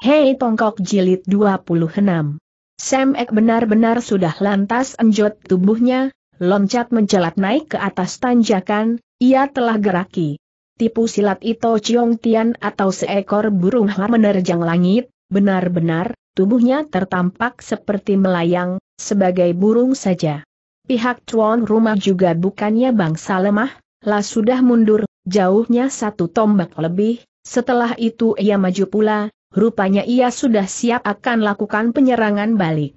Hei Tongkok Jilid 26. Sam Ek benar-benar sudah lantas enjot tubuhnya, loncat mencelat naik ke atas tanjakan, ia telah geraki. Tipu silat itu Chiong Tian atau seekor burung hua menerjang langit, benar-benar, tubuhnya tertampak seperti melayang, sebagai burung saja. Pihak tuan rumah juga bukannya bangsa lemah, lah sudah mundur, jauhnya satu tombak lebih, setelah itu ia maju pula, rupanya ia sudah siap akan lakukan penyerangan balik.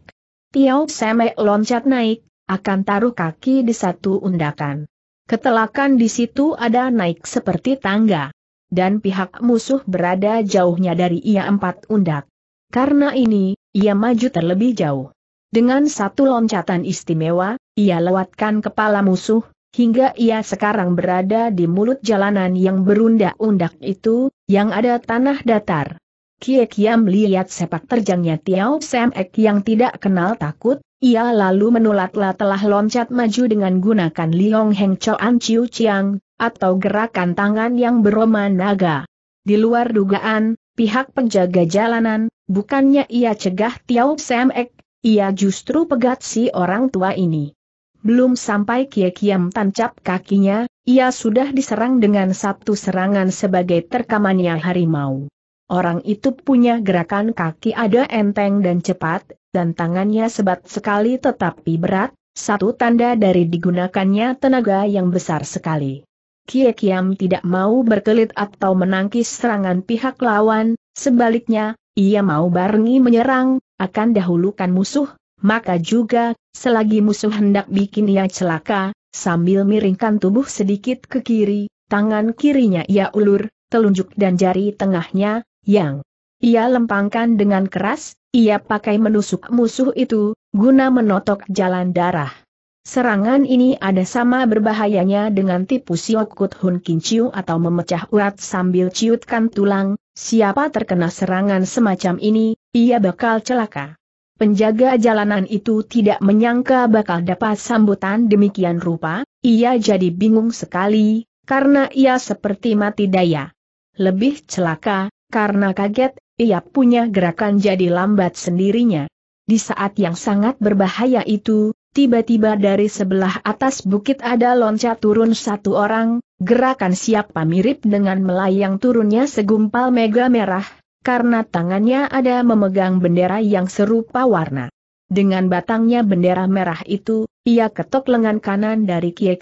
Tiao Seme loncat naik, akan taruh kaki di satu undakan. Ketelakan di situ ada naik seperti tangga. Dan pihak musuh berada jauhnya dari ia empat undak. Karena ini, ia maju terlebih jauh. Dengan satu loncatan istimewa, ia lewatkan kepala musuh, hingga ia sekarang berada di mulut jalanan yang berundak-undak itu, yang ada tanah datar. Kie Kiam lihat sepak terjangnya Tiao Sam Ek yang tidak kenal takut, ia lalu menulatlah telah loncat maju dengan gunakan Liong Heng Choan Chiu Chiang, atau gerakan tangan yang beroma naga. Di luar dugaan, pihak penjaga jalanan, bukannya ia cegah Tiao Sam Ek, ia justru pegat si orang tua ini. Belum sampai Kie Kiam tancap kakinya, ia sudah diserang dengan satu serangan sebagai terkamannya harimau. Orang itu punya gerakan kaki ada enteng dan cepat, dan tangannya sebat sekali tetapi berat, satu tanda dari digunakannya tenaga yang besar sekali. Kie Kiam tidak mau berkelit atau menangkis serangan pihak lawan, sebaliknya, ia mau barengi menyerang, akan dahulukan musuh, maka juga, selagi musuh hendak bikin ia celaka, sambil miringkan tubuh sedikit ke kiri, tangan kirinya ia ulur, telunjuk dan jari tengahnya, yang ia lempangkan dengan keras, ia pakai menusuk musuh itu, guna menotok jalan darah. Serangan ini ada sama berbahayanya dengan tipu siokut hun kinciu atau memecah urat sambil ciutkan tulang, siapa terkena serangan semacam ini, ia bakal celaka. Penjaga jalanan itu tidak menyangka bakal dapat sambutan demikian rupa, ia jadi bingung sekali, karena ia seperti mati daya. Lebih celaka, karena kaget, ia punya gerakan jadi lambat sendirinya. Di saat yang sangat berbahaya itu, tiba-tiba dari sebelah atas bukit ada loncat turun satu orang, gerakan siapa mirip dengan melayang turunnya segumpal mega merah, karena tangannya ada memegang bendera yang serupa warna. Dengan batangnya bendera merah itu, ia ketok lengan kanan dari Kie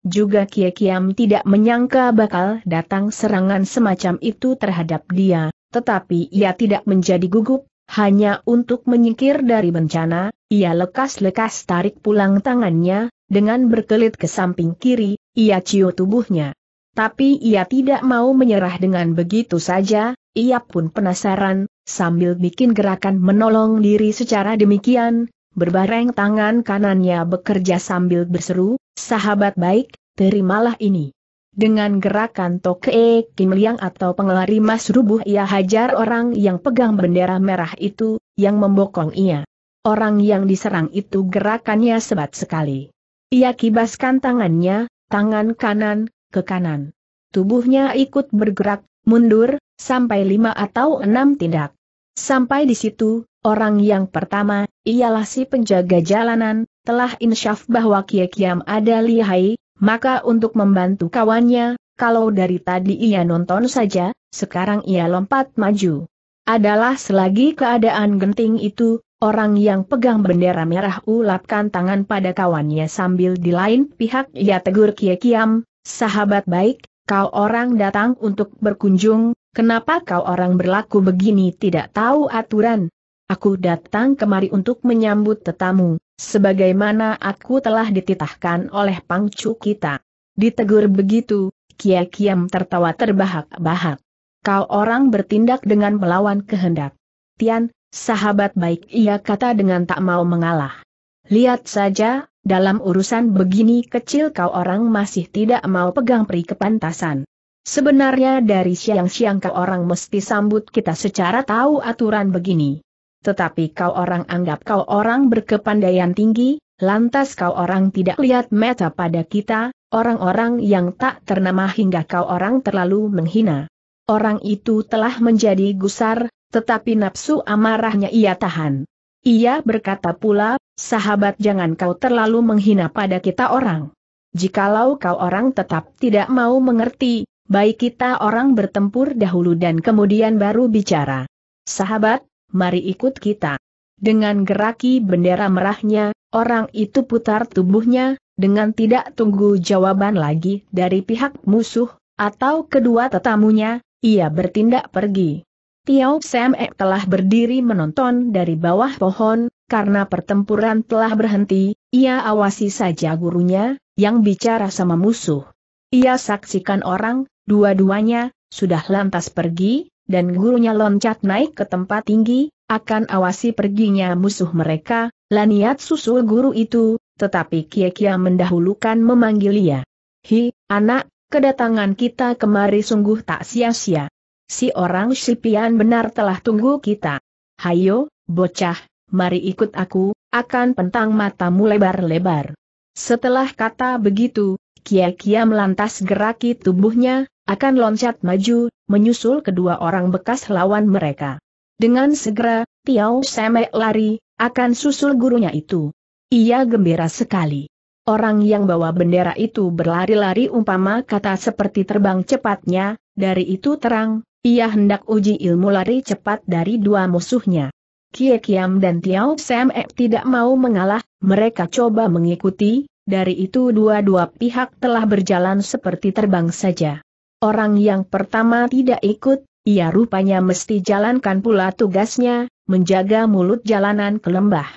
juga Kie Kiam tidak menyangka bakal datang serangan semacam itu terhadap dia, tetapi ia tidak menjadi gugup, hanya untuk menyingkir dari bencana, ia lekas-lekas tarik pulang tangannya, dengan berkelit ke samping kiri, ia cio tubuhnya. Tapi ia tidak mau menyerah dengan begitu saja, ia pun penasaran, sambil bikin gerakan menolong diri secara demikian, berbareng tangan kanannya bekerja sambil berseru, sahabat baik, terimalah ini. Dengan gerakan tokek, Kim Liang atau pengelari mas rubuh ia hajar orang yang pegang bendera merah itu, yang membokong ia. Orang yang diserang itu gerakannya sebat sekali. Ia kibaskan tangannya, tangan kanan, ke kanan. Tubuhnya ikut bergerak, mundur, sampai lima atau enam tindak. Sampai di situ, Orang yang pertama, ialah si penjaga jalanan, telah insyaf bahwa Kie Kiam ada lihai, maka untuk membantu kawannya, kalau dari tadi ia nonton saja, sekarang ia lompat maju. Adalah selagi keadaan genting itu, orang yang pegang bendera merah ulapkan tangan pada kawannya sambil di lain pihak ia tegur Kie Kiam, sahabat baik, kau orang datang untuk berkunjung, kenapa kau orang berlaku begini tidak tahu aturan, Aku datang kemari untuk menyambut tetamu, sebagaimana aku telah dititahkan oleh pangcu kita. Ditegur begitu, Kia Kiam tertawa terbahak-bahak. Kau orang bertindak dengan melawan kehendak. Tian, sahabat baik ia kata dengan tak mau mengalah. Lihat saja, dalam urusan begini kecil kau orang masih tidak mau pegang peri kepantasan. Sebenarnya dari siang-siang kau orang mesti sambut kita secara tahu aturan begini. Tetapi kau orang anggap kau orang berkepandaian tinggi, lantas kau orang tidak lihat meta pada kita, orang-orang yang tak ternama hingga kau orang terlalu menghina. Orang itu telah menjadi gusar, tetapi nafsu amarahnya ia tahan. Ia berkata pula, sahabat jangan kau terlalu menghina pada kita orang. Jikalau kau orang tetap tidak mau mengerti, baik kita orang bertempur dahulu dan kemudian baru bicara. Sahabat, mari ikut kita. Dengan geraki bendera merahnya, orang itu putar tubuhnya, dengan tidak tunggu jawaban lagi dari pihak musuh, atau kedua tetamunya, ia bertindak pergi. Tiao Semek telah berdiri menonton dari bawah pohon, karena pertempuran telah berhenti, ia awasi saja gurunya, yang bicara sama musuh. Ia saksikan orang, dua-duanya, sudah lantas pergi, dan gurunya loncat naik ke tempat tinggi, akan awasi perginya musuh mereka, Laniat susul guru itu, tetapi Kia-Kia mendahulukan memanggil ia. Hi, anak, kedatangan kita kemari sungguh tak sia-sia. Si orang Sipian benar telah tunggu kita. Hayo, bocah, mari ikut aku, akan pentang matamu lebar-lebar. Setelah kata begitu, Kia-Kia melantas geraki tubuhnya, akan loncat maju, menyusul kedua orang bekas lawan mereka. Dengan segera, Tiao Semek lari, akan susul gurunya itu. Ia gembira sekali. Orang yang bawa bendera itu berlari-lari umpama kata seperti terbang cepatnya, dari itu terang, ia hendak uji ilmu lari cepat dari dua musuhnya. Kie Kiam dan Tiao Semek tidak mau mengalah, mereka coba mengikuti, dari itu dua-dua pihak telah berjalan seperti terbang saja. Orang yang pertama tidak ikut, ia rupanya mesti jalankan pula tugasnya, menjaga mulut jalanan ke lembah.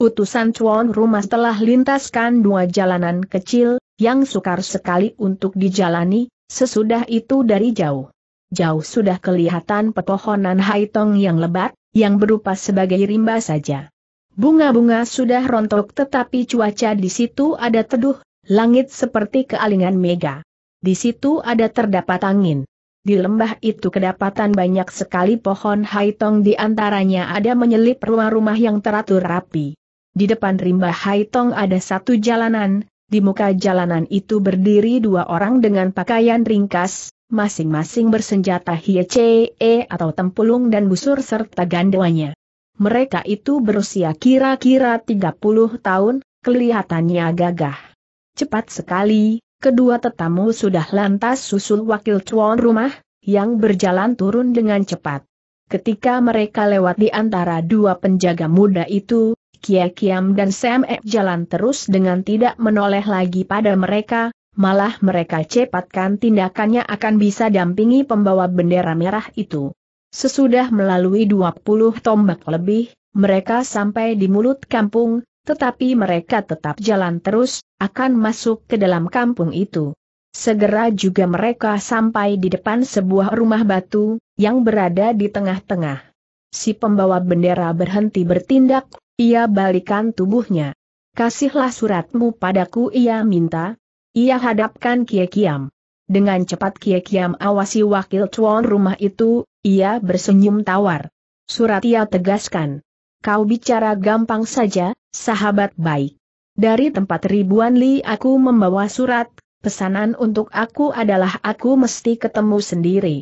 Utusan Chuan Rumah telah lintaskan dua jalanan kecil, yang sukar sekali untuk dijalani, sesudah itu dari jauh. Jauh sudah kelihatan pepohonan haitong yang lebat, yang berupa sebagai rimba saja. Bunga-bunga sudah rontok tetapi cuaca di situ ada teduh, langit seperti kealingan mega. Di situ ada terdapat angin. Di lembah itu kedapatan banyak sekali pohon haitong di antaranya ada menyelip rumah-rumah yang teratur rapi. Di depan rimba haitong ada satu jalanan, di muka jalanan itu berdiri dua orang dengan pakaian ringkas, masing-masing bersenjata hiece atau tempulung dan busur serta ganduannya. Mereka itu berusia kira-kira 30 tahun, kelihatannya gagah. Cepat sekali, Kedua tetamu sudah lantas susul wakil tuan rumah, yang berjalan turun dengan cepat. Ketika mereka lewat di antara dua penjaga muda itu, Kia Kiam dan Sam Ek jalan terus dengan tidak menoleh lagi pada mereka, malah mereka cepatkan tindakannya akan bisa dampingi pembawa bendera merah itu. Sesudah melalui 20 tombak lebih, mereka sampai di mulut kampung, tetapi mereka tetap jalan terus, akan masuk ke dalam kampung itu. Segera juga mereka sampai di depan sebuah rumah batu, yang berada di tengah-tengah. Si pembawa bendera berhenti bertindak, ia balikan tubuhnya. Kasihlah suratmu padaku ia minta. Ia hadapkan Kie Kiam. Dengan cepat Kie Kiam awasi wakil tuan rumah itu, ia bersenyum tawar. Surat ia tegaskan. Kau bicara gampang saja, sahabat baik. Dari tempat ribuan li aku membawa surat, pesanan untuk aku adalah aku mesti ketemu sendiri.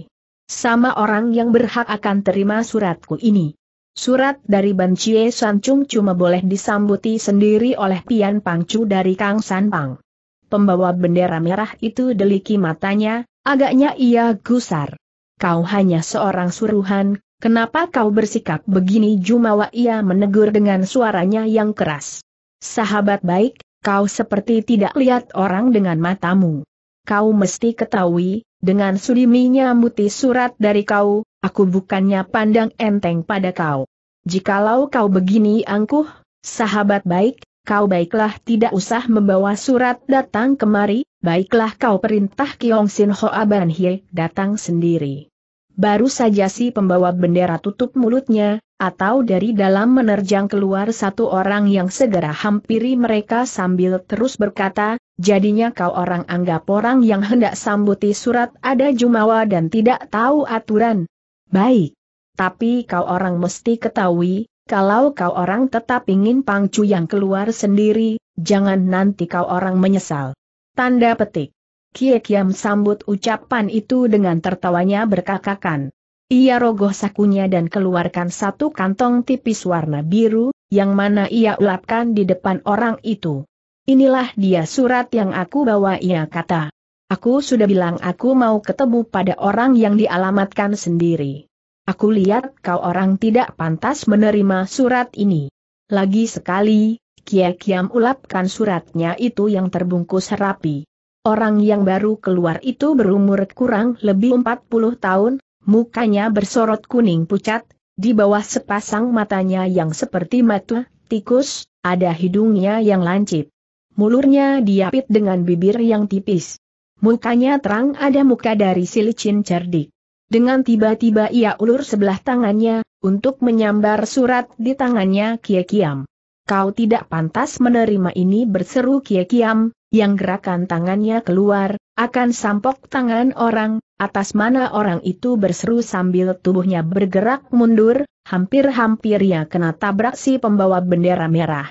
Sama orang yang berhak akan terima suratku ini. Surat dari Bancie Sancung cuma boleh disambuti sendiri oleh Pian Pangcu dari Kang Sanpang. Pembawa bendera merah itu deliki matanya, agaknya ia gusar. Kau hanya seorang suruhan, Kenapa kau bersikap begini Jumawa ia menegur dengan suaranya yang keras. Sahabat baik, kau seperti tidak lihat orang dengan matamu. Kau mesti ketahui, dengan sudiminya muti surat dari kau, aku bukannya pandang enteng pada kau. Jikalau kau begini angkuh, sahabat baik, kau baiklah tidak usah membawa surat datang kemari, baiklah kau perintah Kiong Sin Hoa Ban Hye datang sendiri. Baru saja si pembawa bendera tutup mulutnya, atau dari dalam menerjang keluar satu orang yang segera hampiri mereka sambil terus berkata, jadinya kau orang anggap orang yang hendak sambuti surat ada Jumawa dan tidak tahu aturan. Baik. Tapi kau orang mesti ketahui, kalau kau orang tetap ingin pangcu yang keluar sendiri, jangan nanti kau orang menyesal. Tanda petik. Kie Kiam sambut ucapan itu dengan tertawanya berkakakan. Ia rogoh sakunya dan keluarkan satu kantong tipis warna biru, yang mana ia ulapkan di depan orang itu. Inilah dia surat yang aku bawa ia kata. Aku sudah bilang aku mau ketemu pada orang yang dialamatkan sendiri. Aku lihat kau orang tidak pantas menerima surat ini. Lagi sekali, Kie Kiam ulapkan suratnya itu yang terbungkus rapi. Orang yang baru keluar itu berumur kurang lebih 40 tahun, mukanya bersorot kuning pucat, di bawah sepasang matanya yang seperti mata tikus, ada hidungnya yang lancip. Mulurnya diapit dengan bibir yang tipis. Mukanya terang ada muka dari silicin cerdik. Dengan tiba-tiba ia ulur sebelah tangannya, untuk menyambar surat di tangannya Kie Kiam kau tidak pantas menerima ini berseru Kie Kiam, yang gerakan tangannya keluar, akan sampok tangan orang, atas mana orang itu berseru sambil tubuhnya bergerak mundur, hampir-hampir ia kena tabrak si pembawa bendera merah.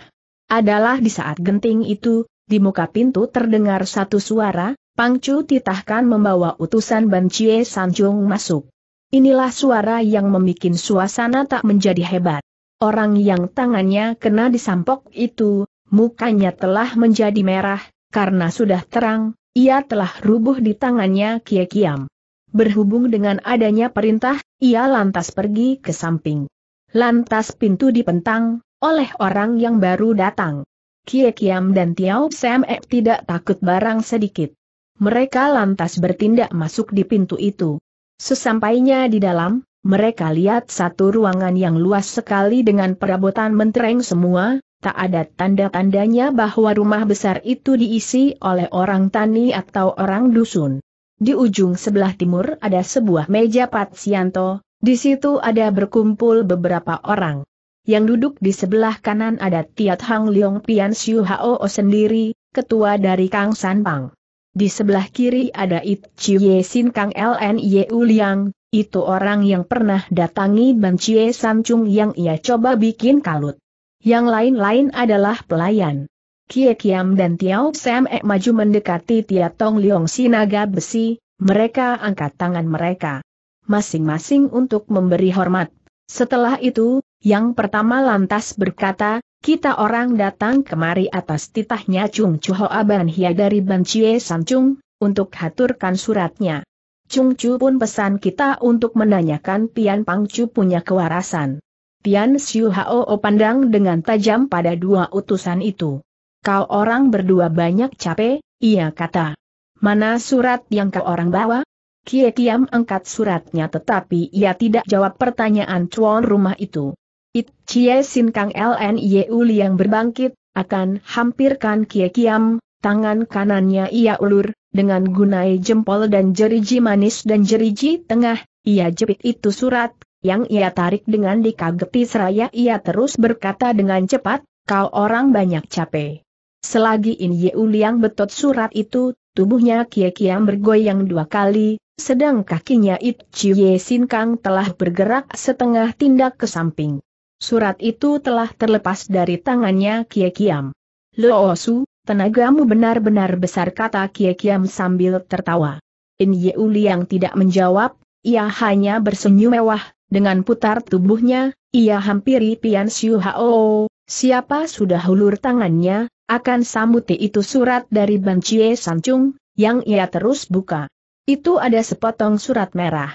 Adalah di saat genting itu, di muka pintu terdengar satu suara, Pangcu titahkan membawa utusan Ban Chie Sanjung masuk. Inilah suara yang memikin suasana tak menjadi hebat orang yang tangannya kena disampok itu, mukanya telah menjadi merah, karena sudah terang, ia telah rubuh di tangannya Kie Kiam. Berhubung dengan adanya perintah, ia lantas pergi ke samping. Lantas pintu dipentang, oleh orang yang baru datang. Kie Kiam dan Tiao Sam tidak takut barang sedikit. Mereka lantas bertindak masuk di pintu itu. Sesampainya di dalam, mereka lihat satu ruangan yang luas sekali dengan perabotan mentereng semua, tak ada tanda-tandanya bahwa rumah besar itu diisi oleh orang tani atau orang dusun. Di ujung sebelah timur ada sebuah meja Patsianto, di situ ada berkumpul beberapa orang. Yang duduk di sebelah kanan ada Tiat Hang Leong Pian Siu Hao sendiri, ketua dari Kang Sanbang. Di sebelah kiri ada It Chie Sin Kang LN Ye Uliang, itu orang yang pernah datangi Ban Chie Chung yang ia coba bikin kalut. Yang lain-lain adalah pelayan. Kie Kiam dan Tiao Sam E maju mendekati Tia Tong Liong Sinaga Besi, mereka angkat tangan mereka. Masing-masing untuk memberi hormat. Setelah itu, yang pertama lantas berkata, kita orang datang kemari atas titahnya Chung Chu Hoa Ban Hia dari Ban Chie San Chung, untuk haturkan suratnya. Chung Chu pun pesan kita untuk menanyakan Pian Pang Chu punya kewarasan. Pian Siu Hao pandang dengan tajam pada dua utusan itu. Kau orang berdua banyak capek, ia kata. Mana surat yang kau orang bawa? Kie Kiam angkat suratnya tetapi ia tidak jawab pertanyaan tuan rumah itu. It Chie Sin Kang Ln Uli yang berbangkit, akan hampirkan Kie Kiam, tangan kanannya ia ulur, dengan gunai jempol dan jeriji manis dan jeriji tengah, ia jepit itu surat, yang ia tarik dengan dikageti seraya ia terus berkata dengan cepat, kau orang banyak capek. Selagi In Uli yang betot surat itu, tubuhnya Kie Kiam bergoyang dua kali, sedang kakinya It Chie Sin Kang telah bergerak setengah tindak ke samping. Surat itu telah terlepas dari tangannya Kie Kiam. Loosu, tenagamu benar-benar besar kata Kie Kiam sambil tertawa. In Yeuli yang tidak menjawab, ia hanya bersenyum mewah, dengan putar tubuhnya, ia hampiri Pian Siu Hao, siapa sudah hulur tangannya, akan sambuti itu surat dari Ban Chie Sancung, yang ia terus buka. Itu ada sepotong surat merah.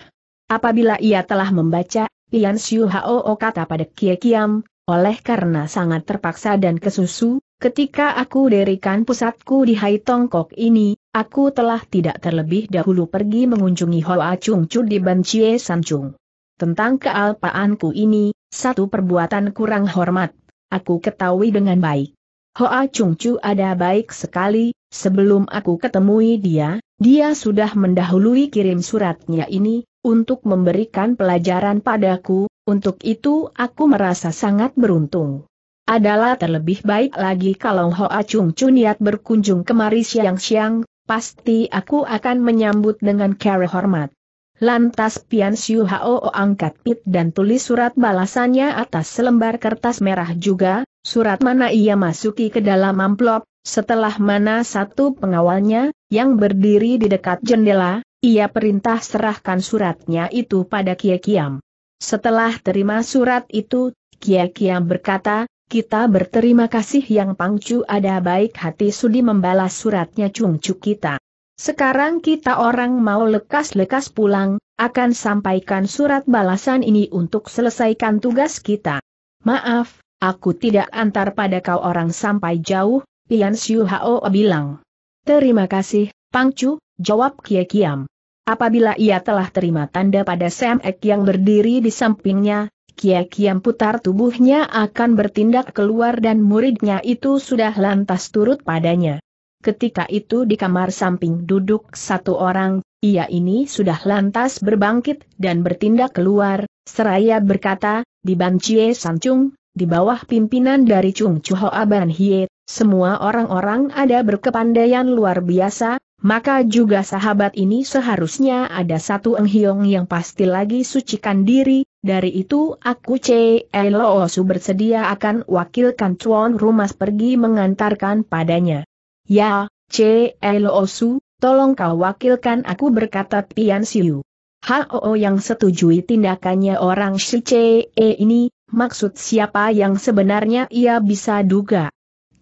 Apabila ia telah membaca, Pian Siu Hao kata pada Kie Kiam, oleh karena sangat terpaksa dan kesusu, ketika aku derikan pusatku di Hai Tongkok ini, aku telah tidak terlebih dahulu pergi mengunjungi Hoa Chung Chu di Ban Chie Chung. Tentang kealpaanku ini, satu perbuatan kurang hormat, aku ketahui dengan baik. Hoa Chung Chu ada baik sekali, sebelum aku ketemui dia, dia sudah mendahului kirim suratnya ini, untuk memberikan pelajaran padaku, untuk itu aku merasa sangat beruntung. Adalah terlebih baik lagi kalau Hoa Chung Chuniat berkunjung kemari siang-siang, pasti aku akan menyambut dengan cara hormat. Lantas Pian Siu Hao angkat pit dan tulis surat balasannya atas selembar kertas merah juga, surat mana ia masuki ke dalam amplop, setelah mana satu pengawalnya, yang berdiri di dekat jendela, ia perintah serahkan suratnya itu pada Kie Kiam. Setelah terima surat itu, Kie Kiam berkata, kita berterima kasih yang Pangcu ada baik hati sudi membalas suratnya Cungcu kita. Sekarang kita orang mau lekas-lekas pulang, akan sampaikan surat balasan ini untuk selesaikan tugas kita. Maaf, aku tidak antar pada kau orang sampai jauh, Pian Siu Hao bilang. Terima kasih, Pangcu, Jawab Kie Kiam. Apabila ia telah terima tanda pada Sam Ek yang berdiri di sampingnya, Kie Kiam putar tubuhnya akan bertindak keluar dan muridnya itu sudah lantas turut padanya. Ketika itu di kamar samping duduk satu orang, ia ini sudah lantas berbangkit dan bertindak keluar, seraya berkata, di San Sancung, di bawah pimpinan dari Chung Chuho Aban Hie, semua orang-orang ada berkepandaian luar biasa, maka juga sahabat ini seharusnya ada satu enghiong yang pasti lagi sucikan diri, dari itu aku Su bersedia akan wakilkan tuan rumah pergi mengantarkan padanya. Ya, Su, tolong kau wakilkan aku berkata Pian Siu. HOO yang setujui tindakannya orang si CE ini, maksud siapa yang sebenarnya ia bisa duga.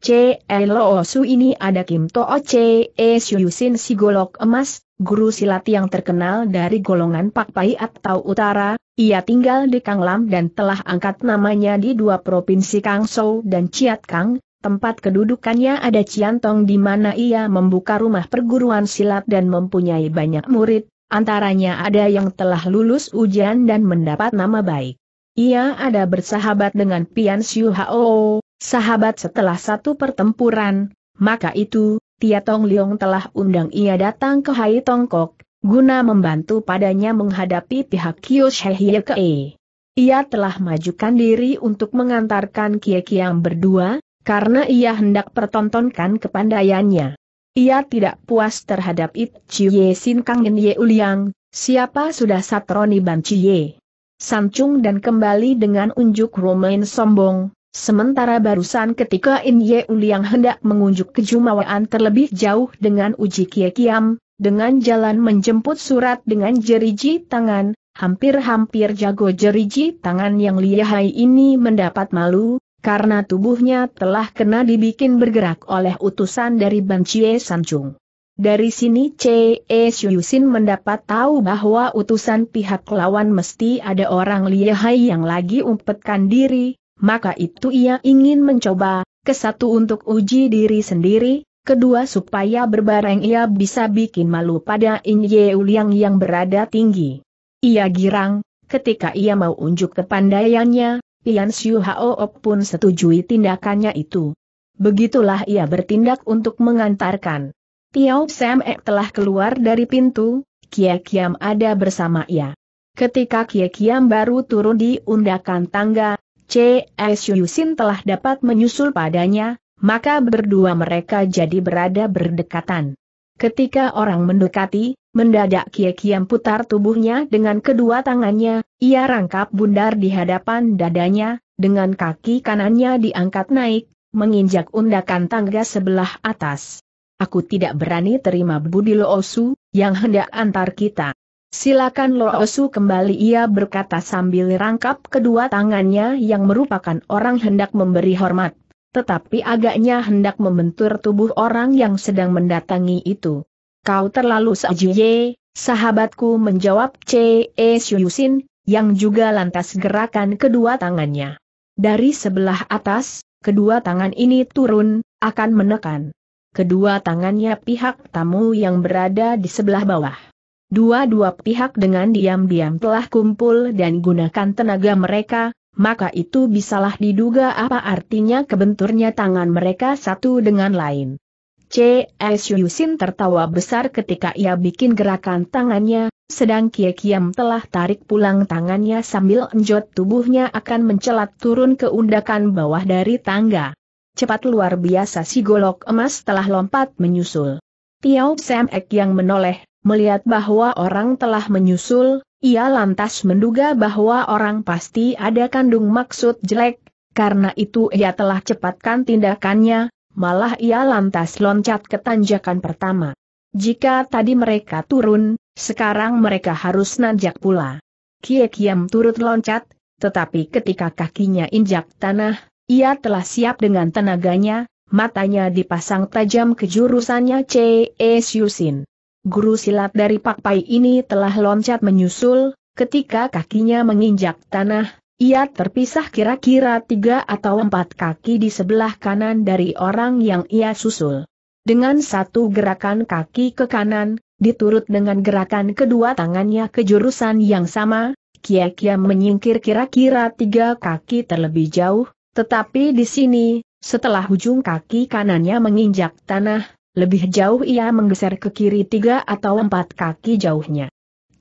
Lo ini ada Kim To'o Che E Sin si golok emas, guru silat yang terkenal dari golongan Pak Pai atau Utara, ia tinggal di Kang Lam dan telah angkat namanya di dua provinsi Kang Soo dan Chiat Kang, tempat kedudukannya ada Ciantong di mana ia membuka rumah perguruan silat dan mempunyai banyak murid, antaranya ada yang telah lulus ujian dan mendapat nama baik. Ia ada bersahabat dengan Pian Siu Hao, Sahabat setelah satu pertempuran, maka itu, Tia Tong Liong telah undang ia datang ke Hai Tongkok, guna membantu padanya menghadapi pihak Kyo Shehye Kee. Ia telah majukan diri untuk mengantarkan Kie Kiang berdua, karena ia hendak pertontonkan kepandaiannya. Ia tidak puas terhadap It Chie Sin Kang In Ye Uliang, siapa sudah Satroni Ban Chie. Sancung dan kembali dengan unjuk romain sombong, Sementara barusan ketika In Ye Uliang hendak mengunjuk kejumawaan terlebih jauh dengan uji kie kiam, dengan jalan menjemput surat dengan jeriji tangan, hampir-hampir jago jeriji tangan yang lihai ini mendapat malu, karena tubuhnya telah kena dibikin bergerak oleh utusan dari Ban Chie Sanjung. Dari sini Chee Syuyusin mendapat tahu bahwa utusan pihak lawan mesti ada orang lihai yang lagi umpetkan diri, maka itu ia ingin mencoba, kesatu untuk uji diri sendiri, kedua supaya berbareng ia bisa bikin malu pada In Ye Uliang yang berada tinggi. Ia girang, ketika ia mau unjuk kepandaiannya, Pian Siu Hao pun setujui tindakannya itu. Begitulah ia bertindak untuk mengantarkan. Tiao Sam Ek telah keluar dari pintu, Kie Kiam ada bersama ia. Ketika Kie Kiam baru turun di undakan tangga, CSU Sin telah dapat menyusul padanya, maka berdua mereka jadi berada berdekatan. Ketika orang mendekati, mendadak Kie Kiam putar tubuhnya dengan kedua tangannya, ia rangkap bundar di hadapan dadanya, dengan kaki kanannya diangkat naik, menginjak undakan tangga sebelah atas. Aku tidak berani terima Budi Loosu, yang hendak antar kita. Silakan Osu kembali ia berkata sambil rangkap kedua tangannya yang merupakan orang hendak memberi hormat. Tetapi agaknya hendak membentur tubuh orang yang sedang mendatangi itu. Kau terlalu sajuye, sahabatku menjawab C.E. Syuyusin, yang juga lantas gerakan kedua tangannya. Dari sebelah atas, kedua tangan ini turun, akan menekan. Kedua tangannya pihak tamu yang berada di sebelah bawah. Dua-dua pihak dengan diam-diam telah kumpul dan gunakan tenaga mereka, maka itu bisalah diduga apa artinya kebenturnya tangan mereka satu dengan lain. C. S. Yusin tertawa besar ketika ia bikin gerakan tangannya, sedang Kie Kiam telah tarik pulang tangannya sambil enjot tubuhnya akan mencelat turun ke undakan bawah dari tangga. Cepat luar biasa si golok emas telah lompat menyusul. Tiao Sam Ek yang menoleh Melihat bahwa orang telah menyusul, ia lantas menduga bahwa orang pasti ada kandung maksud jelek, karena itu ia telah cepatkan tindakannya, malah ia lantas loncat ke tanjakan pertama. Jika tadi mereka turun, sekarang mereka harus nanjak pula. Kie Kiam turut loncat, tetapi ketika kakinya injak tanah, ia telah siap dengan tenaganya, matanya dipasang tajam ke jurusannya C.E. Siusin. Guru silat dari Pak Pai ini telah loncat menyusul, ketika kakinya menginjak tanah, ia terpisah kira-kira tiga atau empat kaki di sebelah kanan dari orang yang ia susul. Dengan satu gerakan kaki ke kanan, diturut dengan gerakan kedua tangannya ke jurusan yang sama, Kia Kia menyingkir kira-kira tiga kaki terlebih jauh, tetapi di sini, setelah ujung kaki kanannya menginjak tanah, lebih jauh ia menggeser ke kiri tiga atau empat kaki jauhnya.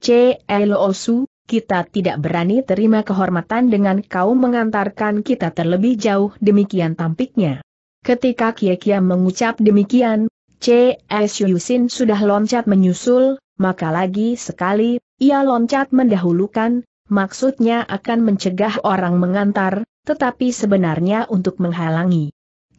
C. Osu, kita tidak berani terima kehormatan dengan kau mengantarkan kita terlebih jauh demikian tampiknya. Ketika Kiekia mengucap demikian, S. Yusin sudah loncat menyusul, maka lagi sekali, ia loncat mendahulukan, maksudnya akan mencegah orang mengantar, tetapi sebenarnya untuk menghalangi.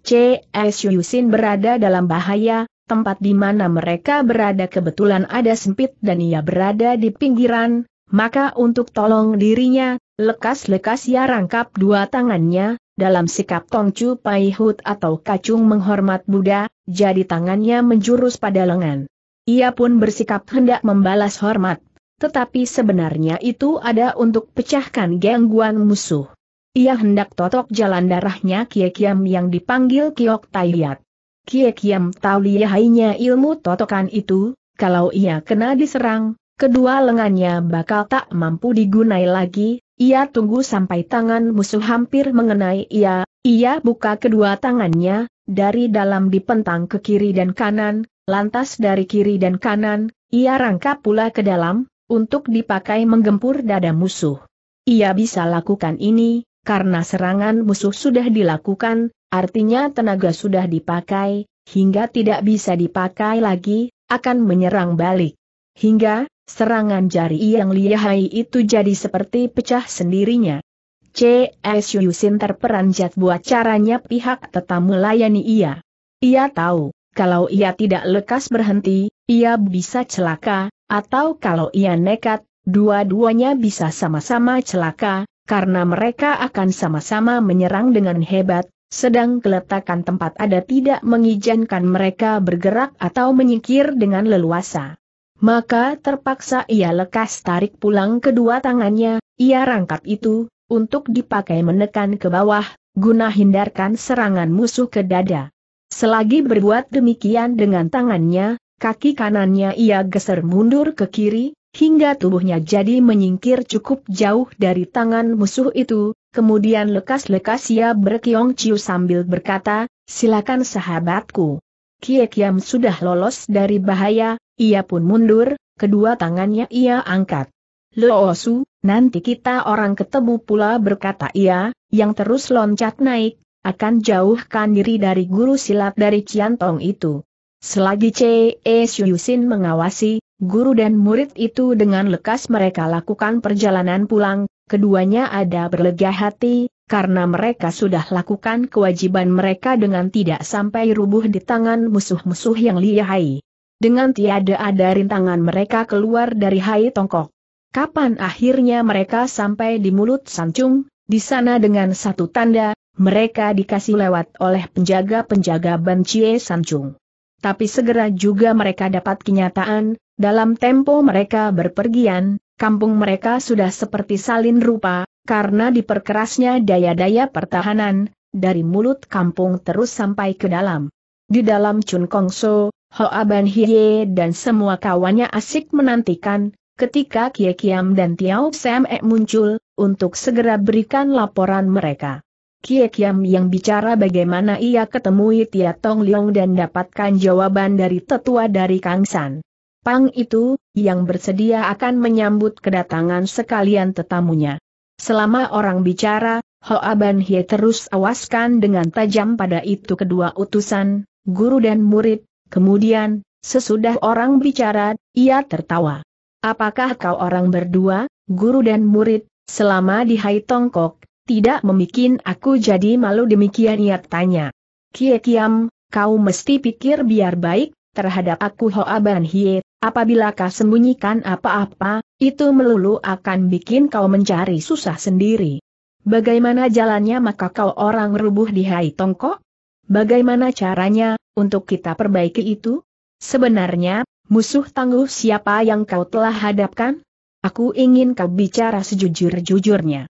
Yusin berada dalam bahaya, tempat di mana mereka berada kebetulan ada sempit dan ia berada di pinggiran, maka untuk tolong dirinya, lekas-lekas ia rangkap dua tangannya, dalam sikap Tongcu paihut atau kacung menghormat Buddha, jadi tangannya menjurus pada lengan. Ia pun bersikap hendak membalas hormat, tetapi sebenarnya itu ada untuk pecahkan gangguan musuh. Ia hendak totok jalan darahnya Kie Kiam yang dipanggil Kiok Tai Hiat. Kie Kiam tahu lihainya ilmu totokan itu, kalau ia kena diserang, kedua lengannya bakal tak mampu digunai lagi, ia tunggu sampai tangan musuh hampir mengenai ia, ia buka kedua tangannya, dari dalam dipentang ke kiri dan kanan, lantas dari kiri dan kanan, ia rangkap pula ke dalam, untuk dipakai menggempur dada musuh. Ia bisa lakukan ini, karena serangan musuh sudah dilakukan, artinya tenaga sudah dipakai, hingga tidak bisa dipakai lagi, akan menyerang balik. Hingga, serangan jari yang lihai itu jadi seperti pecah sendirinya. C.S. Yusin terperanjat buat caranya pihak tetap melayani ia. Ia tahu, kalau ia tidak lekas berhenti, ia bisa celaka, atau kalau ia nekat, dua-duanya bisa sama-sama celaka, karena mereka akan sama-sama menyerang dengan hebat, sedang keletakan tempat ada tidak mengizinkan mereka bergerak atau menyingkir dengan leluasa. Maka terpaksa ia lekas tarik pulang kedua tangannya, ia rangkap itu, untuk dipakai menekan ke bawah, guna hindarkan serangan musuh ke dada. Selagi berbuat demikian dengan tangannya, kaki kanannya ia geser mundur ke kiri, hingga tubuhnya jadi menyingkir cukup jauh dari tangan musuh itu, kemudian lekas-lekas ia berkiong ciu sambil berkata, silakan sahabatku. Kie Kiam sudah lolos dari bahaya, ia pun mundur, kedua tangannya ia angkat. Loosu, nanti kita orang ketemu pula berkata ia, yang terus loncat naik, akan jauhkan diri dari guru silat dari Ciantong itu. Selagi C.E. Syuyusin mengawasi, Guru dan murid itu dengan lekas mereka lakukan perjalanan pulang, keduanya ada berlega hati, karena mereka sudah lakukan kewajiban mereka dengan tidak sampai rubuh di tangan musuh-musuh yang lihai. Dengan tiada ada rintangan mereka keluar dari Hai Tongkok. Kapan akhirnya mereka sampai di mulut Sancung, di sana dengan satu tanda, mereka dikasih lewat oleh penjaga-penjaga Bancie Sanjung. Tapi segera juga mereka dapat kenyataan, dalam tempo mereka berpergian, kampung mereka sudah seperti salin rupa, karena diperkerasnya daya-daya pertahanan, dari mulut kampung terus sampai ke dalam. Di dalam Chun Kong So, Hoa Ban Hiye dan semua kawannya asik menantikan, ketika Kie Kiam dan Tiao Sam E muncul, untuk segera berikan laporan mereka. Kie Kiam yang bicara bagaimana ia ketemui Tia Tong Leong dan dapatkan jawaban dari tetua dari Kang San. Pang itu, yang bersedia akan menyambut kedatangan sekalian tetamunya. Selama orang bicara, Hoa Ban Hye terus awaskan dengan tajam pada itu kedua utusan, guru dan murid, kemudian, sesudah orang bicara, ia tertawa. Apakah kau orang berdua, guru dan murid, selama di Hai Tongkok, tidak memikin aku jadi malu demikian ia tanya. Kie Kiam, kau mesti pikir biar baik, terhadap aku Hoa Ban Hye apabila kau sembunyikan apa-apa, itu melulu akan bikin kau mencari susah sendiri. Bagaimana jalannya maka kau orang rubuh di Hai Tongkok? Bagaimana caranya, untuk kita perbaiki itu? Sebenarnya, musuh tangguh siapa yang kau telah hadapkan? Aku ingin kau bicara sejujur-jujurnya.